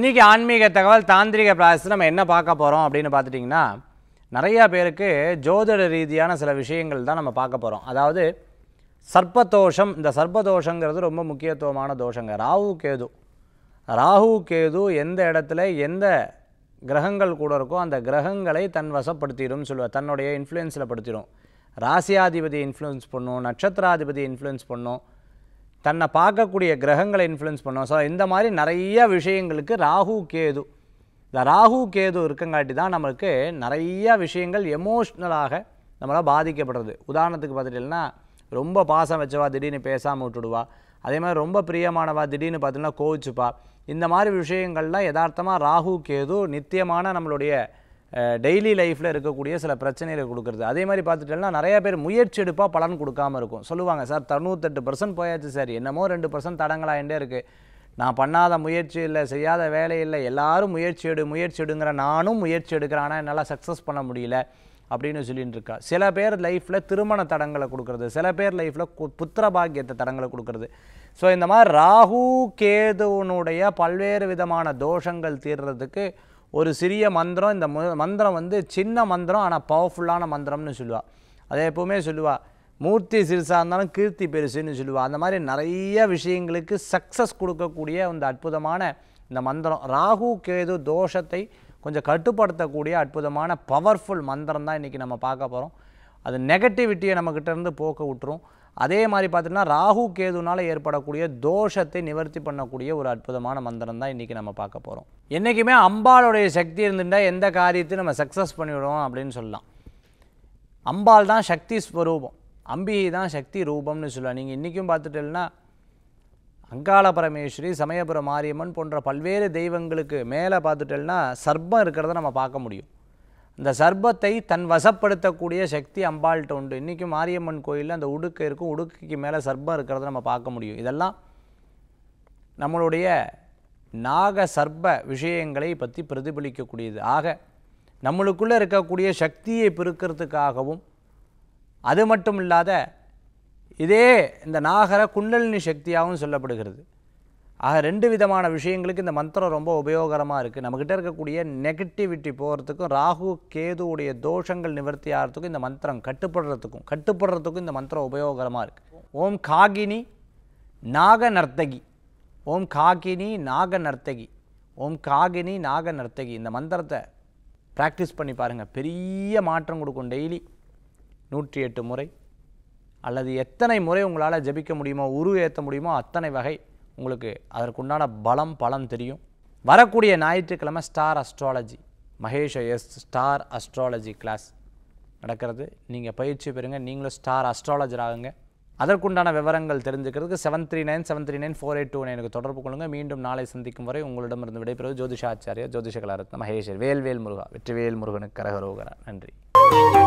இன்றைக்கி ஆன்மீக தகவல் தாந்திரிக பிராஸ் நம்ம என்ன பார்க்க போகிறோம் அப்படின்னு பார்த்துட்டிங்கன்னா நிறையா பேருக்கு ஜோதிட ரீதியான சில விஷயங்கள் தான் நம்ம பார்க்க போகிறோம் அதாவது சர்ப்பதோஷம் இந்த சர்ப்பதோஷங்கிறது ரொம்ப முக்கியத்துவமான தோஷங்க ராகு கேது ராகு கேது எந்த இடத்துல எந்த கிரகங்கள் கூட இருக்கோ அந்த கிரகங்களை தன் வசப்படுத்திடும் சொல்லுவார் தன்னுடைய இன்ஃப்ளூயன்ஸில் படுத்திடும் ராசியாதிபதி இன்ஃப்ளூயன்ஸ் பண்ணும் நட்சத்திராதிபதி இன்ஃப்ளூயன்ஸ் பண்ணும் தன்னை பார்க்கக்கூடிய கிரகங்களை இன்ஃப்ளூயன்ஸ் பண்ணும் ஸோ இந்த மாதிரி நிறைய விஷயங்களுக்கு ராகு கேது இந்த ராகு கேது இருக்கங்காட்டி தான் நம்மளுக்கு நிறைய விஷயங்கள் எமோஷ்னலாக நம்மளால் பாதிக்கப்படுறது உதாரணத்துக்கு பார்த்துட்டீங்கன்னா ரொம்ப பாசம் வச்சவா திடீர்னு பேசாமல் விட்டுடுவா அதே மாதிரி ரொம்ப பிரியமானவா திடீர்னு பார்த்தீங்கன்னா கோவிச்சுப்பா இந்த மாதிரி விஷயங்கள்லாம் யதார்த்தமாக ராகு கேது நித்தியமான நம்மளுடைய டெய்லி லைஃப்பில் இருக்கக்கூடிய சில பிரச்சனைகளை கொடுக்குறது அதே மாதிரி பார்த்துட்டோம்னா நிறையா பேர் முயற்சி எடுப்பாக பலன் கொடுக்காமல் இருக்கும் சொல்லுவாங்க சார் தொண்ணூத்தெட்டு பர்சன்ட் போயாச்சு சார் என்னமோ ரெண்டு பர்சன்ட் தடங்களாகிட்டே இருக்குது நான் பண்ணாத முயற்சி இல்லை செய்யாத வேலை இல்லை எல்லாரும் முயற்சி எடு முயற்சி எடுங்கிற நானும் முயற்சி எடுக்கிறேன் ஆனால் என்னால் சக்ஸஸ் பண்ண முடியல அப்படின்னு சொல்லிட்டு இருக்கா சில பேர் லைஃப்பில் திருமண தடங்களை கொடுக்குறது சில பேர் லைஃப்பில் புத்திர பாக்கியத்தை தடங்களை கொடுக்குறது ஸோ இந்த மாதிரி ராகு கேதுவனுடைய பல்வேறு விதமான தோஷங்கள் தீர்றதுக்கு ஒரு சிறிய மந்திரம் இந்த மந்திரம் வந்து சின்ன மந்திரம் ஆனால் பவர்ஃபுல்லான மந்திரம்னு சொல்லுவாள் அதை எப்போவுமே சொல்லுவாள் மூர்த்தி சிறுசாக இருந்தாலும் கீர்த்தி பெருசுன்னு சொல்லுவாள் அந்த மாதிரி நிறைய விஷயங்களுக்கு சக்ஸஸ் கொடுக்கக்கூடிய அந்த அற்புதமான இந்த மந்திரம் ராகு கேது தோஷத்தை கொஞ்சம் கட்டுப்படுத்தக்கூடிய அற்புதமான பவர்ஃபுல் மந்திரம் தான் இன்றைக்கி நம்ம பார்க்க போகிறோம் அது நெகட்டிவிட்டியை நம்மக்கிட்டேருந்து போக்க விட்டுரும் அதே மாதிரி பார்த்தீங்கன்னா ராகு கேதுனால் ஏற்படக்கூடிய தோஷத்தை நிவர்த்தி பண்ணக்கூடிய ஒரு அற்புதமான மந்திரம் தான் இன்றைக்கி நம்ம பார்க்க போகிறோம் என்றைக்குமே அம்பாளுடைய சக்தி இருந்துட்டால் எந்த காரியத்தையும் நம்ம சக்ஸஸ் பண்ணிவிடுவோம் அப்படின்னு சொல்லலாம் அம்பாள் தான் சக்தி ஸ்வரூபம் அம்பிகை தான் சக்தி ரூபம்னு சொல்லலாம் நீங்கள் இன்றைக்கும் பார்த்துட்டேன்னா அங்காள பரமேஸ்வரி சமயபுரம் மாரியம்மன் போன்ற பல்வேறு தெய்வங்களுக்கு மேலே பார்த்துட்டேன்னா சர்ப்பம் இருக்கிறத நம்ம பார்க்க முடியும் இந்த சர்பத்தை தன் வசப்படுத்தக்கூடிய சக்தி அம்பாள்கிட்ட உண்டு இன்றைக்கும் மாரியம்மன் கோயிலில் அந்த உடுக்கை இருக்கும் உடுக்கைக்கு மேலே சர்பம் இருக்கிறத நம்ம பார்க்க முடியும் இதெல்லாம் நம்மளுடைய நாக சர்ப விஷயங்களை பற்றி பிரதிபலிக்கக்கூடியது ஆக நம்மளுக்குள்ளே இருக்கக்கூடிய சக்தியை பெருக்கிறதுக்காகவும் அது மட்டும் இல்லாத இதே இந்த நாகர குண்டலினி சக்தியாகவும் சொல்லப்படுகிறது ஆக ரெண்டு விதமான விஷயங்களுக்கு இந்த மந்திரம் ரொம்ப உபயோகரமாக இருக்குது நம்மக்கிட்ட இருக்கக்கூடிய நெகட்டிவிட்டி போகிறதுக்கும் ராகு கேதுவுடைய தோஷங்கள் நிவர்த்தி ஆகிறதுக்கும் இந்த மந்திரம் கட்டுப்படுறதுக்கும் கட்டுப்படுறதுக்கும் இந்த மந்திரம் உபயோகரமாக இருக்குது ஓம் காகினி நாக நர்த்தகி ஓம் காகினி நாக நர்த்தகி ஓம் காகினி நாக நர்த்தகி இந்த மந்திரத்தை ப்ராக்டிஸ் பண்ணி பாருங்கள் பெரிய மாற்றம் கொடுக்கும் டெய்லி நூற்றி எட்டு முறை அல்லது எத்தனை முறை உங்களால் ஜபிக்க முடியுமோ உரு ஏற்ற முடியுமோ அத்தனை வகை உங்களுக்கு அதற்குண்டான பலம் பலன் தெரியும் வரக்கூடிய ஞாயிற்றுக்கிழமை star astrology Mahesh S star astrology class நடக்கிறது நீங்கள் பயிற்சி பெறுங்க நீங்களும் ஸ்டார் அஸ்ட்ராலஜர் ஆகுங்க அதற்குண்டான விவரங்கள் தெரிஞ்சுக்கிறதுக்கு seven three nine seven three nine four eight two எனக்கு தொடர்பு கொள்ளுங்க மீண்டும் நாளை சந்திக்கும் வரை உங்களிடமிருந்து விடைபெறுவது ஜோதிஷாச்சாரியா ஜோதிஷகலாரத்ன மகேஷர் வேல்வேல் முருகா வெற்றிவேல் முருகனுக்கு கரகரோகரா நன்றி